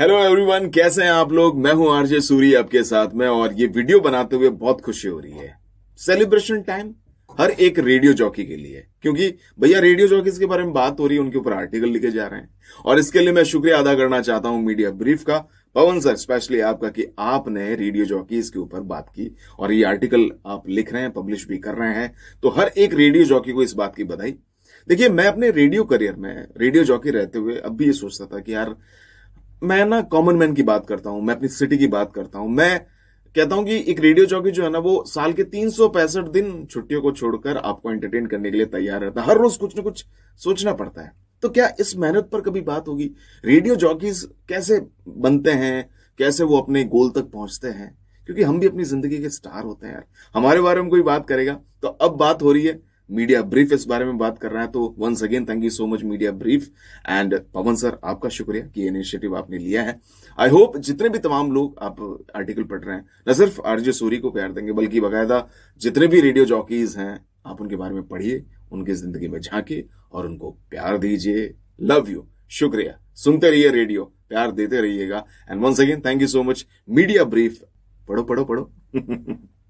hello everyone कैसे हैं आप लोग मैं हूं आरजे सूरी आपके साथ में और ये वीडियो बनाते हुए बहुत खुशी हो रही है सेलिब्रेशन टाइम हर एक रेडियो जॉकी के लिए क्योंकि भैया रेडियो जॉकीज के बारे में बात हो रही है उनके ऊपर आर्टिकल लिखे जा रहे हैं और इसके लिए मैं शुक्रिया अदा करना चाहता हूं मीडिया ब्रीफ का पवन सर स्पेशली आपका कि आपने रेडियो जॉकीज के ऊपर बात की और ये आर्टिकल आप लिख रहे हैं पब्लिश भी कर रहे हैं तो हर एक रेडियो जॉकी को इस बात की बधाई देखिए मैं अपने रेडियो करियर में रेडियो जॉकी रहते हुए अब भी ये सोचता था कि यार मैं ना कॉमन मैन की बात करता हूं मैं अपनी सिटी की बात करता हूं मैं कहता हूं कि एक रेडियो चौकी जो है ना वो साल के तीन दिन छुट्टियों को छोड़कर आपको एंटरटेन करने के लिए तैयार रहता है हर रोज कुछ ना कुछ सोचना पड़ता है तो क्या इस मेहनत पर कभी बात होगी रेडियो जॉकीज कैसे बनते हैं कैसे वो अपने गोल तक पहुंचते हैं क्योंकि हम भी अपनी जिंदगी के स्टार होते हैं यार हमारे बारे में कोई बात करेगा तो अब बात हो रही है मीडिया ब्रीफ इस बारे में बात कर रहा है तो once again thank you so much media brief and Pawan sir आपका शुक्रिया कि इनिशिएटिव आपने लिया है आई होप जितने भी तमाम लोग आप आर्टिकल पढ़ रहे हैं न सिर्फ आरजे सूरी को प्यार देंगे बल्कि बाकायदा जितने भी रेडियो जॉकीज हैं आप उनके बारे में पढ़िए उनकी जिंदगी में झांके और उनको प्यार दीजिए लव यू शुक्रिया सुनते रहिए रेडियो प्यार देते रहिएगा and once again thank you so much media brief पढ़ो पढ़ो पढ़ो